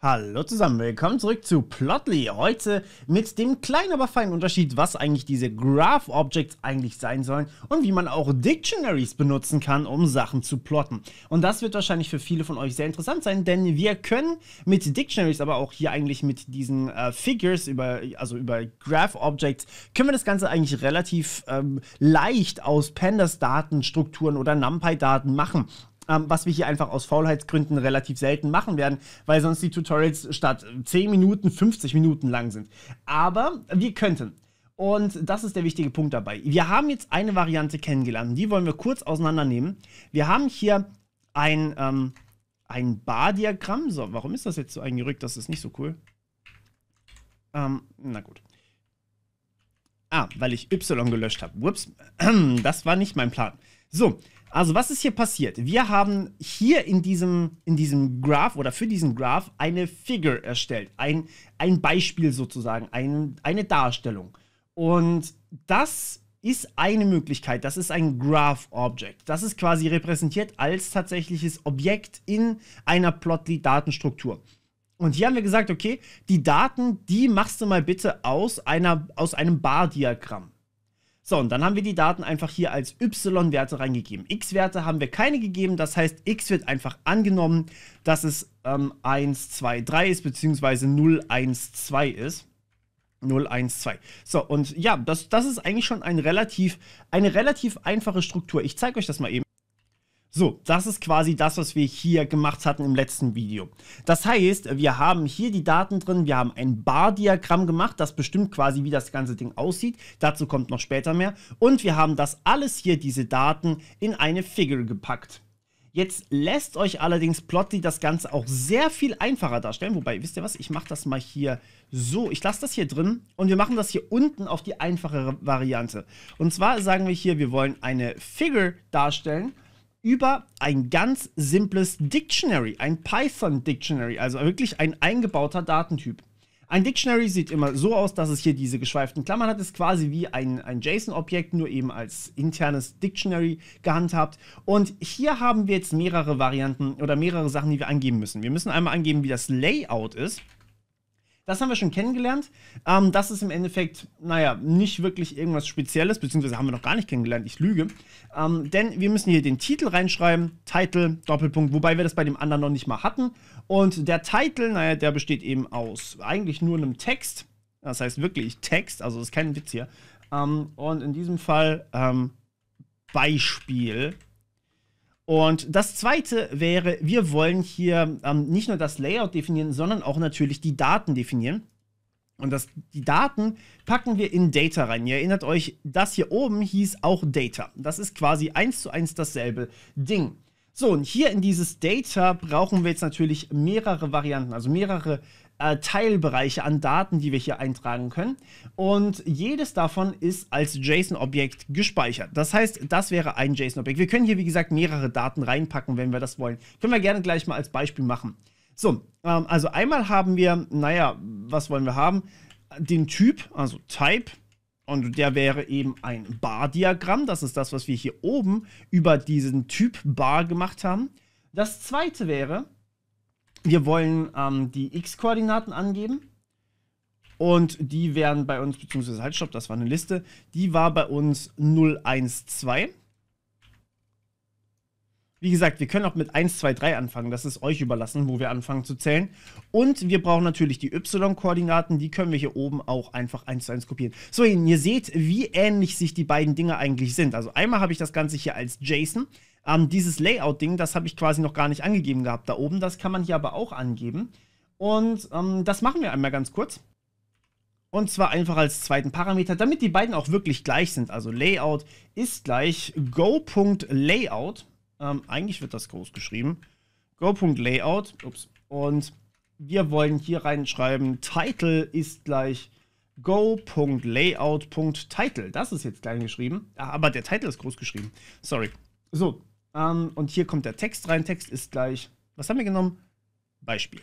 Hallo zusammen, willkommen zurück zu Plotly. Heute mit dem kleinen, aber feinen Unterschied, was eigentlich diese Graph Objects eigentlich sein sollen und wie man auch Dictionaries benutzen kann, um Sachen zu plotten. Und das wird wahrscheinlich für viele von euch sehr interessant sein, denn wir können mit Dictionaries, aber auch hier eigentlich mit diesen äh, Figures, über, also über Graph Objects, können wir das Ganze eigentlich relativ ähm, leicht aus Pandas-Datenstrukturen oder NumPy-Daten machen ähm, was wir hier einfach aus Faulheitsgründen relativ selten machen werden, weil sonst die Tutorials statt 10 Minuten 50 Minuten lang sind. Aber wir könnten. Und das ist der wichtige Punkt dabei. Wir haben jetzt eine Variante kennengelernt, die wollen wir kurz auseinandernehmen. Wir haben hier ein, ähm, ein Bar-Diagramm. So, warum ist das jetzt so eingerückt? Das ist nicht so cool. Ähm, na gut. Ah, weil ich Y gelöscht habe. Whoops. Das war nicht mein Plan. So, also, was ist hier passiert? Wir haben hier in diesem, in diesem Graph oder für diesen Graph eine Figure erstellt, ein, ein Beispiel sozusagen, ein, eine Darstellung. Und das ist eine Möglichkeit, das ist ein Graph Object. Das ist quasi repräsentiert als tatsächliches Objekt in einer Plotly-Datenstruktur. Und hier haben wir gesagt, okay, die Daten, die machst du mal bitte aus, einer, aus einem Bar-Diagramm. So, und dann haben wir die Daten einfach hier als y-Werte reingegeben. x-Werte haben wir keine gegeben, das heißt, x wird einfach angenommen, dass es ähm, 1, 2, 3 ist, beziehungsweise 0, 1, 2 ist. 0, 1, 2. So, und ja, das, das ist eigentlich schon ein relativ, eine relativ einfache Struktur. Ich zeige euch das mal eben. So, das ist quasi das, was wir hier gemacht hatten im letzten Video. Das heißt, wir haben hier die Daten drin, wir haben ein Bar-Diagramm gemacht, das bestimmt quasi, wie das ganze Ding aussieht. Dazu kommt noch später mehr. Und wir haben das alles hier, diese Daten, in eine Figure gepackt. Jetzt lässt euch allerdings Plotly das Ganze auch sehr viel einfacher darstellen. Wobei, wisst ihr was, ich mache das mal hier so. Ich lasse das hier drin und wir machen das hier unten auf die einfachere Variante. Und zwar sagen wir hier, wir wollen eine Figure darstellen über ein ganz simples Dictionary, ein Python-Dictionary, also wirklich ein eingebauter Datentyp. Ein Dictionary sieht immer so aus, dass es hier diese geschweiften Klammern hat, ist quasi wie ein, ein JSON-Objekt, nur eben als internes Dictionary gehandhabt. Und hier haben wir jetzt mehrere Varianten oder mehrere Sachen, die wir angeben müssen. Wir müssen einmal angeben, wie das Layout ist. Das haben wir schon kennengelernt. Ähm, das ist im Endeffekt, naja, nicht wirklich irgendwas Spezielles, beziehungsweise haben wir noch gar nicht kennengelernt, ich lüge. Ähm, denn wir müssen hier den Titel reinschreiben, Titel, Doppelpunkt, wobei wir das bei dem anderen noch nicht mal hatten. Und der Titel, naja, der besteht eben aus eigentlich nur einem Text. Das heißt wirklich Text, also das ist kein Witz hier. Ähm, und in diesem Fall ähm, Beispiel und das zweite wäre, wir wollen hier ähm, nicht nur das Layout definieren, sondern auch natürlich die Daten definieren. Und das, die Daten packen wir in Data rein. Ihr erinnert euch, das hier oben hieß auch Data. Das ist quasi eins zu eins dasselbe Ding. So, und hier in dieses Data brauchen wir jetzt natürlich mehrere Varianten, also mehrere äh, Teilbereiche an Daten, die wir hier eintragen können. Und jedes davon ist als JSON-Objekt gespeichert. Das heißt, das wäre ein JSON-Objekt. Wir können hier, wie gesagt, mehrere Daten reinpacken, wenn wir das wollen. Können wir gerne gleich mal als Beispiel machen. So, ähm, also einmal haben wir, naja, was wollen wir haben? Den Typ, also Type. Und der wäre eben ein Bar-Diagramm. Das ist das, was wir hier oben über diesen Typ Bar gemacht haben. Das zweite wäre, wir wollen ähm, die x-Koordinaten angeben. Und die wären bei uns, beziehungsweise halt, stopp, das war eine Liste, die war bei uns 012. Wie gesagt, wir können auch mit 1, 2, 3 anfangen. Das ist euch überlassen, wo wir anfangen zu zählen. Und wir brauchen natürlich die Y-Koordinaten. Die können wir hier oben auch einfach 1 zu 1 kopieren. So, ihr seht, wie ähnlich sich die beiden Dinge eigentlich sind. Also einmal habe ich das Ganze hier als JSON. Ähm, dieses Layout-Ding, das habe ich quasi noch gar nicht angegeben gehabt da oben. Das kann man hier aber auch angeben. Und ähm, das machen wir einmal ganz kurz. Und zwar einfach als zweiten Parameter, damit die beiden auch wirklich gleich sind. Also Layout ist gleich go.layout. Ähm, eigentlich wird das groß geschrieben. Go.layout. Ups. Und wir wollen hier reinschreiben, Title ist gleich go.layout.title. Das ist jetzt klein geschrieben, ah, aber der Titel ist groß geschrieben. Sorry. So, ähm, und hier kommt der Text rein. Text ist gleich, was haben wir genommen? Beispiel.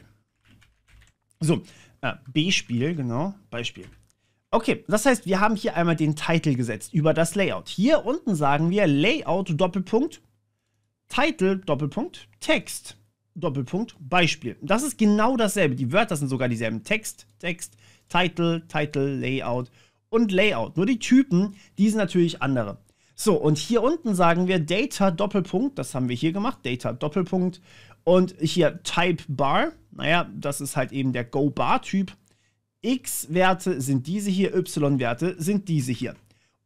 So, äh, B-Spiel, genau, Beispiel. Okay, das heißt, wir haben hier einmal den Titel gesetzt über das Layout. Hier unten sagen wir Layout Doppelpunkt Title, Doppelpunkt, Text, Doppelpunkt, Beispiel. Das ist genau dasselbe. Die Wörter sind sogar dieselben. Text, Text, Title, Title, Layout und Layout. Nur die Typen, die sind natürlich andere. So, und hier unten sagen wir Data Doppelpunkt, das haben wir hier gemacht, Data Doppelpunkt. Und hier Type Bar, naja, das ist halt eben der Go Bar Typ. X-Werte sind diese hier, Y-Werte sind diese hier.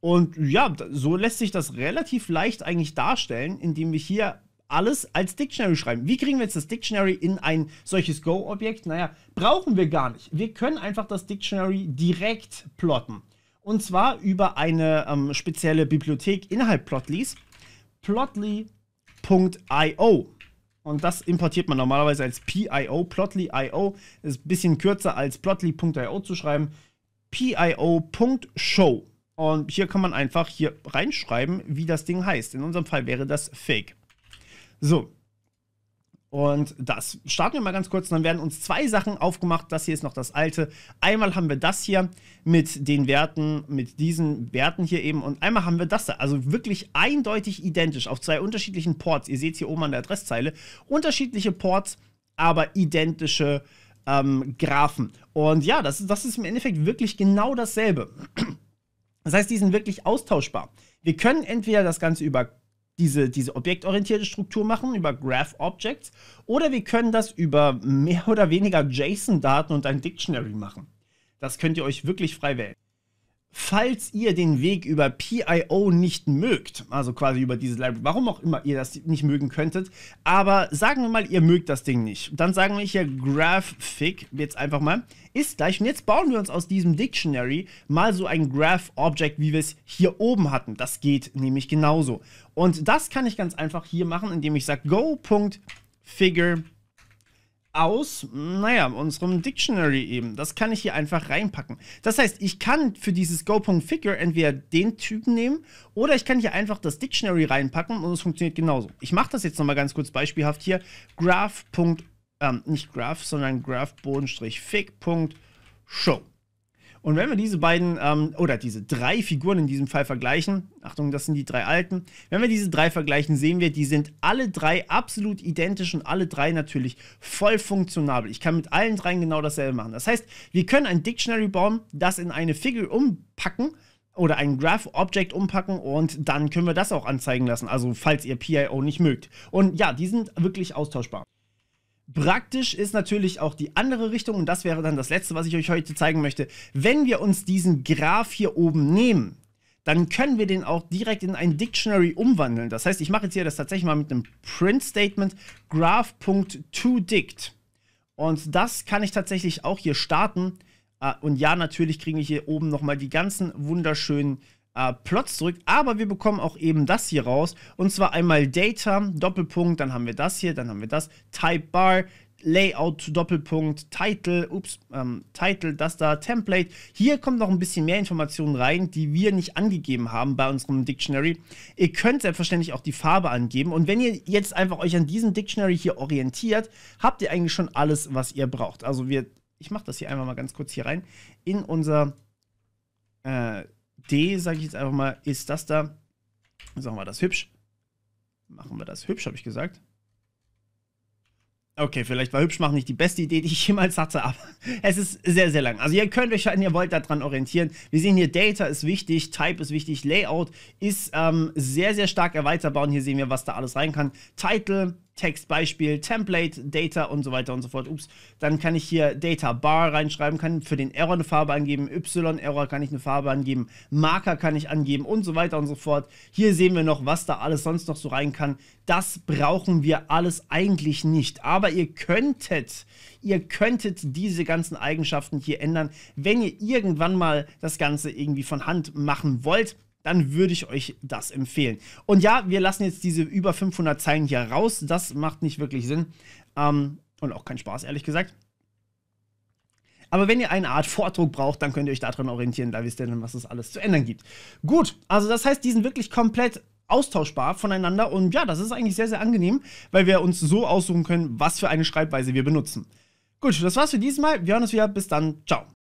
Und ja, so lässt sich das relativ leicht eigentlich darstellen, indem wir hier alles als Dictionary schreiben. Wie kriegen wir jetzt das Dictionary in ein solches Go-Objekt? Naja, brauchen wir gar nicht. Wir können einfach das Dictionary direkt plotten. Und zwar über eine ähm, spezielle Bibliothek innerhalb Plotleys, plotly.io. Und das importiert man normalerweise als PIO, plotly.io. Ist ein bisschen kürzer als plotly.io zu schreiben. PIO.show. Und hier kann man einfach hier reinschreiben, wie das Ding heißt. In unserem Fall wäre das Fake. So. Und das starten wir mal ganz kurz. Dann werden uns zwei Sachen aufgemacht. Das hier ist noch das alte. Einmal haben wir das hier mit den Werten, mit diesen Werten hier eben. Und einmal haben wir das da. Also wirklich eindeutig identisch auf zwei unterschiedlichen Ports. Ihr seht hier oben an der Adresszeile unterschiedliche Ports, aber identische ähm, Graphen. Und ja, das, das ist im Endeffekt wirklich genau dasselbe. Das heißt, die sind wirklich austauschbar. Wir können entweder das Ganze über diese, diese objektorientierte Struktur machen, über Graph Objects, oder wir können das über mehr oder weniger JSON-Daten und ein Dictionary machen. Das könnt ihr euch wirklich frei wählen. Falls ihr den Weg über PIO nicht mögt, also quasi über diese Library, warum auch immer ihr das nicht mögen könntet, aber sagen wir mal, ihr mögt das Ding nicht, dann sagen wir hier Graphfig, jetzt einfach mal, ist gleich. Und jetzt bauen wir uns aus diesem Dictionary mal so ein Graph Object, wie wir es hier oben hatten. Das geht nämlich genauso. Und das kann ich ganz einfach hier machen, indem ich sage go.figure.com aus, naja, unserem Dictionary eben. Das kann ich hier einfach reinpacken. Das heißt, ich kann für dieses Go.figure entweder den Typen nehmen oder ich kann hier einfach das Dictionary reinpacken und es funktioniert genauso. Ich mache das jetzt nochmal ganz kurz beispielhaft hier. Graph. Ähm, nicht Graph, sondern Graph-Fig.show. Und wenn wir diese beiden ähm, oder diese drei Figuren in diesem Fall vergleichen, Achtung, das sind die drei alten, wenn wir diese drei vergleichen, sehen wir, die sind alle drei absolut identisch und alle drei natürlich voll funktionabel. Ich kann mit allen dreien genau dasselbe machen. Das heißt, wir können ein Dictionary bauen, das in eine Figure umpacken oder ein Graph Object umpacken und dann können wir das auch anzeigen lassen, also falls ihr PIO nicht mögt. Und ja, die sind wirklich austauschbar. Praktisch ist natürlich auch die andere Richtung und das wäre dann das letzte, was ich euch heute zeigen möchte. Wenn wir uns diesen Graph hier oben nehmen, dann können wir den auch direkt in ein Dictionary umwandeln. Das heißt, ich mache jetzt hier das tatsächlich mal mit einem Print-Statement graph.toDict. Und das kann ich tatsächlich auch hier starten. Ah, und ja, natürlich kriege ich hier oben nochmal die ganzen wunderschönen äh, Plots zurück, aber wir bekommen auch eben das hier raus. Und zwar einmal Data, Doppelpunkt, dann haben wir das hier, dann haben wir das, Type Bar, Layout, Doppelpunkt, Title, ups, ähm, Title, das da, Template. Hier kommt noch ein bisschen mehr Informationen rein, die wir nicht angegeben haben bei unserem Dictionary. Ihr könnt selbstverständlich auch die Farbe angeben und wenn ihr jetzt einfach euch an diesem Dictionary hier orientiert, habt ihr eigentlich schon alles, was ihr braucht. Also wir, ich mache das hier einfach mal ganz kurz hier rein, in unser äh, Idee, sage ich jetzt einfach mal, ist das da. Sagen wir das hübsch. Machen wir das hübsch, habe ich gesagt. Okay, vielleicht war hübsch machen nicht die beste Idee, die ich jemals hatte, aber es ist sehr, sehr lang. Also ihr könnt euch, wenn ihr wollt, daran orientieren. Wir sehen hier, Data ist wichtig, Type ist wichtig, Layout ist ähm, sehr, sehr stark erweiterbar und hier sehen wir, was da alles rein kann. Title, Textbeispiel, Template, Data und so weiter und so fort. Ups, dann kann ich hier Data Bar reinschreiben, kann für den Error eine Farbe angeben, Y-Error kann ich eine Farbe angeben, Marker kann ich angeben und so weiter und so fort. Hier sehen wir noch, was da alles sonst noch so rein kann. Das brauchen wir alles eigentlich nicht. Aber ihr könntet, ihr könntet diese ganzen Eigenschaften hier ändern, wenn ihr irgendwann mal das Ganze irgendwie von Hand machen wollt dann würde ich euch das empfehlen. Und ja, wir lassen jetzt diese über 500 Zeilen hier raus. Das macht nicht wirklich Sinn. Ähm, und auch keinen Spaß, ehrlich gesagt. Aber wenn ihr eine Art Vordruck braucht, dann könnt ihr euch daran orientieren. Da wisst ihr dann, was es alles zu ändern gibt. Gut, also das heißt, die sind wirklich komplett austauschbar voneinander. Und ja, das ist eigentlich sehr, sehr angenehm, weil wir uns so aussuchen können, was für eine Schreibweise wir benutzen. Gut, das war's für dieses Mal. Wir hören uns wieder. Bis dann. Ciao.